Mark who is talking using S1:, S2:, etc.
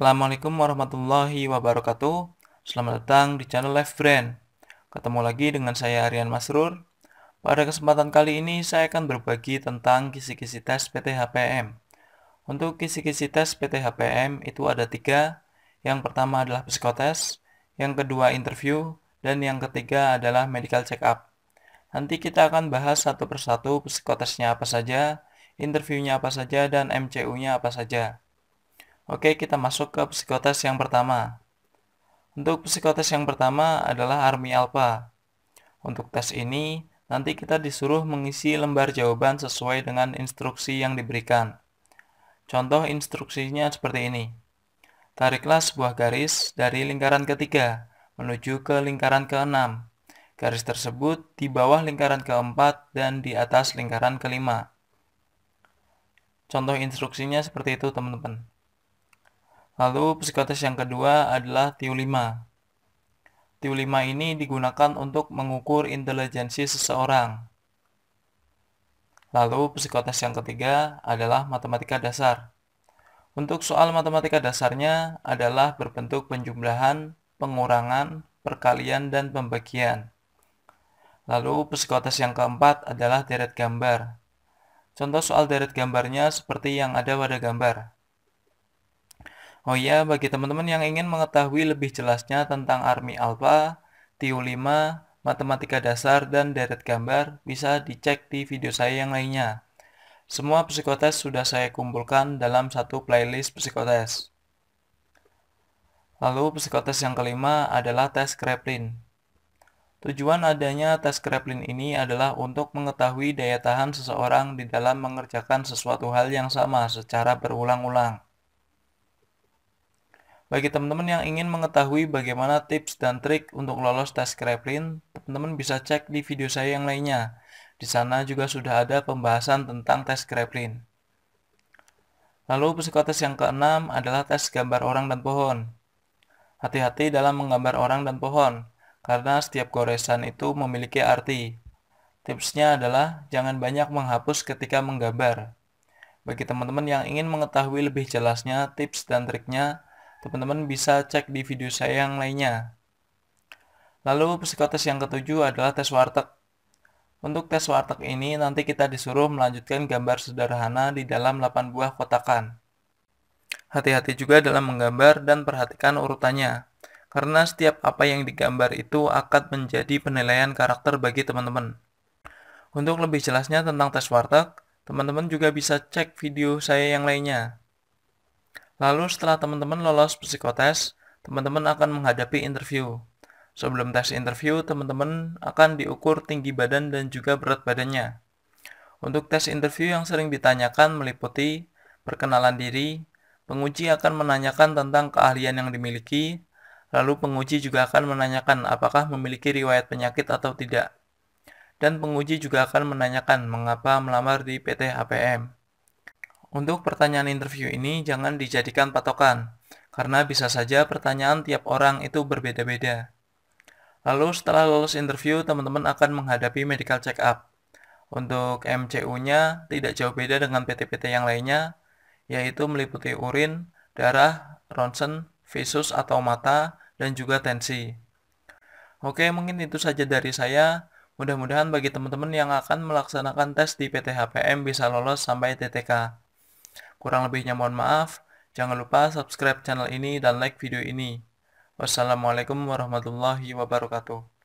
S1: Assalamualaikum warahmatullahi wabarakatuh Selamat datang di channel Life Brand Ketemu lagi dengan saya Aryan Masrur Pada kesempatan kali ini saya akan berbagi tentang kisi-kisi tes PT HPM Untuk kisi-kisi tes PT HPM itu ada tiga Yang pertama adalah psikotest Yang kedua interview Dan yang ketiga adalah medical check up Nanti kita akan bahas satu persatu psikotesnya apa saja Interviewnya apa saja dan MCU-nya apa saja Oke, kita masuk ke psikotes yang pertama. Untuk psikotes yang pertama adalah Army Alpha. Untuk tes ini, nanti kita disuruh mengisi lembar jawaban sesuai dengan instruksi yang diberikan. Contoh instruksinya seperti ini. Tariklah sebuah garis dari lingkaran ketiga menuju ke lingkaran keenam. Garis tersebut di bawah lingkaran keempat dan di atas lingkaran kelima. Contoh instruksinya seperti itu teman-teman. Lalu psikotes yang kedua adalah TIU 5. TIU 5 ini digunakan untuk mengukur intelijensi seseorang. Lalu psikotes yang ketiga adalah matematika dasar. Untuk soal matematika dasarnya adalah berbentuk penjumlahan, pengurangan, perkalian, dan pembagian. Lalu psikotes yang keempat adalah deret gambar. Contoh soal deret gambarnya seperti yang ada pada gambar. Oh iya, bagi teman-teman yang ingin mengetahui lebih jelasnya tentang Army Alpha, TU5, matematika dasar, dan deret gambar, bisa dicek di video saya yang lainnya. Semua psikotes sudah saya kumpulkan dalam satu playlist psikotes. Lalu psikotes yang kelima adalah tes Kreplin. Tujuan adanya tes Kreplin ini adalah untuk mengetahui daya tahan seseorang di dalam mengerjakan sesuatu hal yang sama secara berulang-ulang. Bagi teman-teman yang ingin mengetahui bagaimana tips dan trik untuk lolos tes Kreplin, teman-teman bisa cek di video saya yang lainnya. Di sana juga sudah ada pembahasan tentang tes Kreplin. Lalu psikotes yang keenam adalah tes gambar orang dan pohon. Hati-hati dalam menggambar orang dan pohon, karena setiap goresan itu memiliki arti. Tipsnya adalah jangan banyak menghapus ketika menggambar. Bagi teman-teman yang ingin mengetahui lebih jelasnya tips dan triknya, Teman-teman bisa cek di video saya yang lainnya. Lalu psikotes yang ketujuh adalah tes warteg. Untuk tes warteg ini nanti kita disuruh melanjutkan gambar sederhana di dalam 8 buah kotakan. Hati-hati juga dalam menggambar dan perhatikan urutannya, karena setiap apa yang digambar itu akan menjadi penilaian karakter bagi teman-teman. Untuk lebih jelasnya tentang tes warteg, teman-teman juga bisa cek video saya yang lainnya. Lalu setelah teman-teman lolos psikotes, teman-teman akan menghadapi interview. Sebelum tes interview, teman-teman akan diukur tinggi badan dan juga berat badannya. Untuk tes interview yang sering ditanyakan meliputi perkenalan diri, penguji akan menanyakan tentang keahlian yang dimiliki, lalu penguji juga akan menanyakan apakah memiliki riwayat penyakit atau tidak. Dan penguji juga akan menanyakan mengapa melamar di PT HPM. Untuk pertanyaan interview ini jangan dijadikan patokan, karena bisa saja pertanyaan tiap orang itu berbeda-beda. Lalu setelah lulus interview, teman-teman akan menghadapi medical check-up. Untuk MCU-nya tidak jauh beda dengan PT-PT yang lainnya, yaitu meliputi urin, darah, ronsen, visus atau mata, dan juga tensi. Oke, mungkin itu saja dari saya. Mudah-mudahan bagi teman-teman yang akan melaksanakan tes di PT HPM bisa lolos sampai TTK. Kurang lebihnya mohon maaf. Jangan lupa subscribe channel ini dan like video ini. Wassalamualaikum warahmatullahi wabarakatuh.